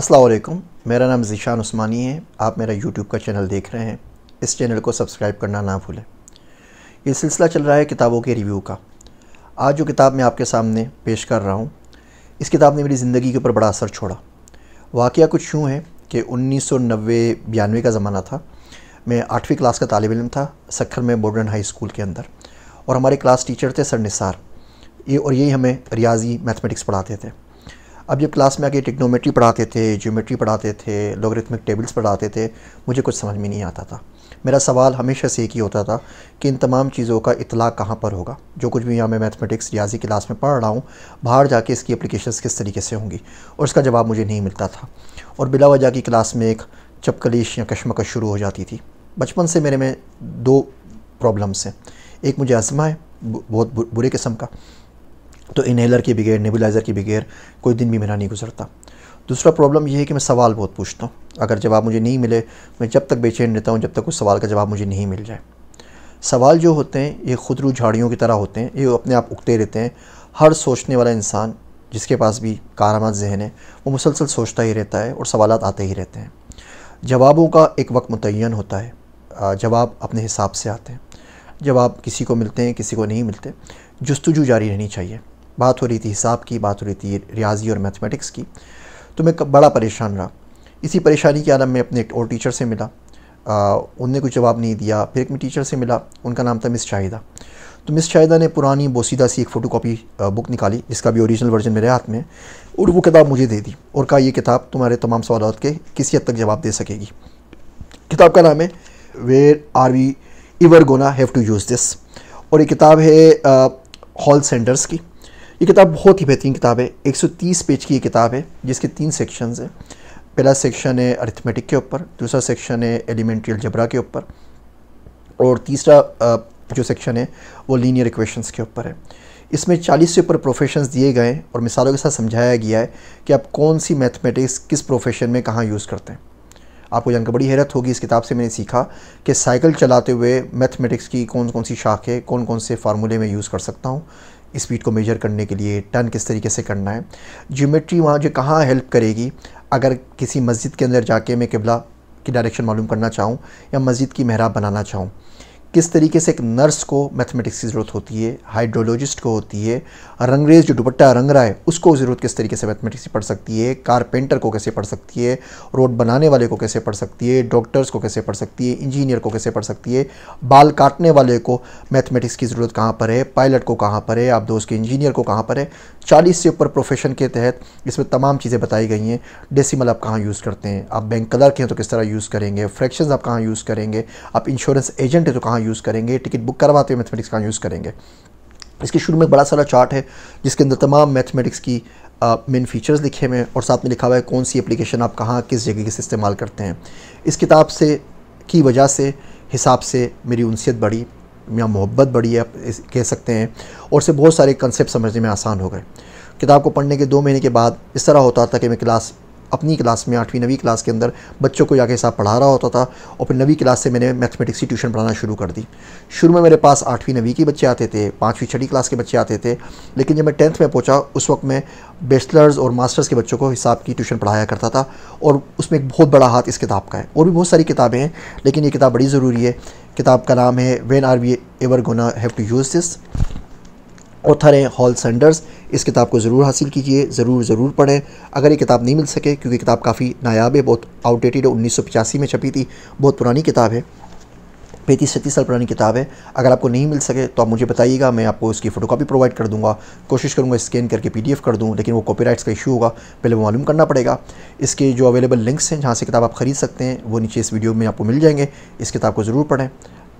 असलम मेरा नाम ज़ीशान उस्मानी है आप मेरा यूट्यूब का चैनल देख रहे हैं इस चैनल को सब्सक्राइब करना ना भूलें ये सिलसिला चल रहा है किताबों के रिव्यू का आज जो किताब मैं आपके सामने पेश कर रहा हूँ इस किताब ने मेरी ज़िंदगी के ऊपर बड़ा असर छोड़ा वाक़ कुछ यूँ है कि उन्नीस सौ बयानवे का ज़माना था मैं आठवीं क्लास का तालब इम था सखर में बोर्डन हाई स्कूल के अंदर और हमारे क्लास टीचर थे सर निसार ये और यही हमें रियाजी मैथमेटिक्स पढ़ाते थे अब जब क्लास में आके टिक्नोमेट्री पढ़ाते थे ज्योमेट्री पढ़ाते थे लोगरिथमिक टेबल्स पढ़ाते थे मुझे कुछ समझ में नहीं आता था मेरा सवाल हमेशा से एक ही होता था कि इन तमाम चीज़ों का इतला कहाँ पर होगा जो कुछ भी यहाँ मैं मैथमेटिक्स रियाजी क्लास में पढ़ रहा हूँ बाहर जाके इसकी अप्लीकेशन किस तरीके से होंगी और इसका जवाब मुझे नहीं मिलता था और बिला वजह की क्लास में एक चपकलिश या कशमकश शुरू हो जाती थी बचपन से मेरे में दो प्रॉब्लम्स हैं एक मुझे अजमा है बहुत बुरे किस्म का तो इनहेलर के बगैर नेबुलाइज़र के बगैर कोई दिन भी मेरा नहीं गुजरता दूसरा प्रॉब्लम यह है कि मैं सवाल बहुत पूछता हूँ अगर जवाब मुझे नहीं मिले मैं जब तक बेचैन रहता हूँ जब तक उस सवाल का जवाब मुझे नहीं मिल जाए सवाल जो होते हैं ये खुदरू झाड़ियों की तरह होते हैं ये अपने आप उगते रहते हैं हर सोचने वाला इंसान जिसके पास भी कारामद जहन है वो मुसलसल सोचता ही रहता है और सवाल आते ही रहते हैं जवाबों का एक वक्त मुतन होता है जवाब अपने हिसाब से आते हैं जवाब किसी को मिलते हैं किसी को नहीं मिलते जस्तजू जारी रहनी चाहिए बात हो रही थी हिसाब की बात हो रही थी रियाजी और मैथमेटिक्स की तो मैं बड़ा परेशान रहा इसी परेशानी के आलम में अपने एक और टीचर से मिला उनने कुछ जवाब नहीं दिया फिर एक मैं टीचर से मिला उनका नाम था मिस शाहिदा तो मिस शाहिदा ने पुरानी बोसीदा सी एक फ़ोटो कापी बुक निकाली जिसका भी ओरिजिनल वर्जन मेरे हाथ में और वो किताब मुझे दे दी और कहा यह किताब तुम्हारे तमाम सवाल के किसी हद तक जवाब दे सकेगी किताब का नाम है where are we ever gonna have to use this और ये किताब है हॉल सेंडर्स की ये किताब बहुत ही बेहतरीन किताब है 130 पेज की ये किताब है जिसके तीन सेक्शन हैं पहला सेक्शन है अरिथमेटिक के ऊपर दूसरा सेक्शन है एलिमेंट्री अलजबरा के ऊपर और तीसरा जो सेक्शन है वो लीनियर इक्वेशंस के ऊपर है इसमें 40 से ऊपर प्रोफेशंस दिए गए हैं और मिसालों के साथ समझाया गया है कि आप कौन सी मैथमेटिक्स किस प्रोफेशन में कहाँ यूज़ करते हैं आपको जानकर बड़ी हैरत होगी इस किताब से मैंने सीखा कि साइकिल चलाते हुए मैथमेटिक्स की कौन कौन सी शाखें कौन कौन से फार्मूले में यूज़ कर सकता हूँ स्पीड को मेजर करने के लिए टर्न किस तरीके से करना है ज्योमेट्री वहाँ जो कहाँ हेल्प करेगी अगर किसी मस्जिद के अंदर जाके मैं किबला की डायरेक्शन मालूम करना चाहूँ या मस्जिद की महराब बनाना चाहूँ किस तरीके से एक नर्स को मैथमेटिक्स की ज़रूरत होती है हाइड्रोलॉजिस्ट को होती है रंगरेज जो दुपट्टा रंग रहा है उसको ज़रूरत किस तरीके से मैथमेटिक्स की पढ़ सकती है कारपेंटर को कैसे पढ़ सकती है रोड बनाने वाले को कैसे पढ़ सकती है डॉक्टर्स को कैसे पढ़ सकती है इंजीनियर को कैसे पढ़ सकती है बाल काटने वाले को मैथमेटिक्स की ज़रूरत कहाँ पर है पायलट को कहाँ पर है आप दोस्त के इंजीनियर को कहाँ पर है चालीस से ऊपर प्रोफेशन के तहत इसमें तमाम चीज़ें बताई गई हैं डेसीमल आप कहाँ यूज़ करते हैं आप बैंक के हैं तो किस तरह यूज़ करेंगे फ्रैक्शन आप कहाँ यूज़ करेंगे आप इंश्योरेंस एजेंट हैं तो कहाँ यूज़ करेंगे टिकट बुक करवाते हुए मैथमेटिक्स का यूज़ करेंगे इसके शुरू में बड़ा सारा चार्ट है जिसके अंदर तमाम मैथमेटिक्स की मेन फीचर्स लिखे हुए हैं और साथ में लिखा हुआ है कौन सी एप्लीकेशन आप कहाँ किस जगह किस इस्तेमाल करते हैं इस किताब से की वजह से हिसाब से मेरी उनसीत बढ़ी या मोहब्बत बढ़ी है कह सकते हैं और से बहुत सारे कंसेप्ट समझने में आसान हो गए किताब को पढ़ने के दो महीने के बाद इस तरह होता था कि मैं क्लास अपनी क्लास में आठवीं नवीं क्लास के अंदर बच्चों को जाके हिसाब पढ़ा रहा होता था और फिर नवी क्लास से मैंने मैथमेटिक्स की ट्यूशन पढ़ाना शुरू कर दी शुरू में मेरे पास आठवीं नवी के बच्चे आते थे पाँचवीं छठी क्लास के बच्चे आते थे लेकिन जब मैं टेंथ में पहुँचा उस वक्त मैं बैचलर्स और मास्टर्स के बच्चों को हिसाब की ट्यूशन पढ़ाया करता था और उसमें एक बहुत बड़ा हाथ इस किताब का है और भी बहुत सारी किताबें हैं लेकिन ये किताब बड़ी ज़रूरी है किताब का नाम है when are we ever gonna have to use this author हैं हॉल सेंडर्स इस किताब को ज़रूर हासिल कीजिए ज़रूर ज़रूर पढ़ें अगर ये किताब नहीं मिल सके क्योंकि किताब काफ़ी नायाब है बहुत आउटडेटेड है उन्नीस में छपी थी बहुत पुरानी किताब है पैंतीस छत्तीस साल पुरानी किताब है अगर आपको नहीं मिल सके तो आप मुझे बताइएगा मैं आपको फोटो फोटोकॉपी प्रोवाइड कर दूंगा कोशिश करूंगा स्कैन करके पीडीएफ कर दूं लेकिन वो कॉपीराइट्स का इशू होगा पहले वो मालूम करना पड़ेगा इसके जो अवेलेबल लिंक्स हैं जहाँ से किताब आप खरीद सकते हैं वो नीचे इस वीडियो में आपको मिल जाएंगे इस किताब को ज़रूर पढ़ें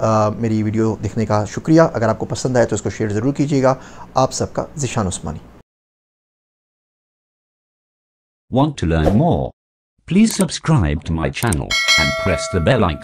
आ, मेरी वीडियो देखने का शुक्रिया अगर आपको पसंद आए तो इसको शेयर ज़रूर कीजिएगा आप सबका जिशान उस्मानी Want to learn more? Please subscribe to my channel and press the bell icon.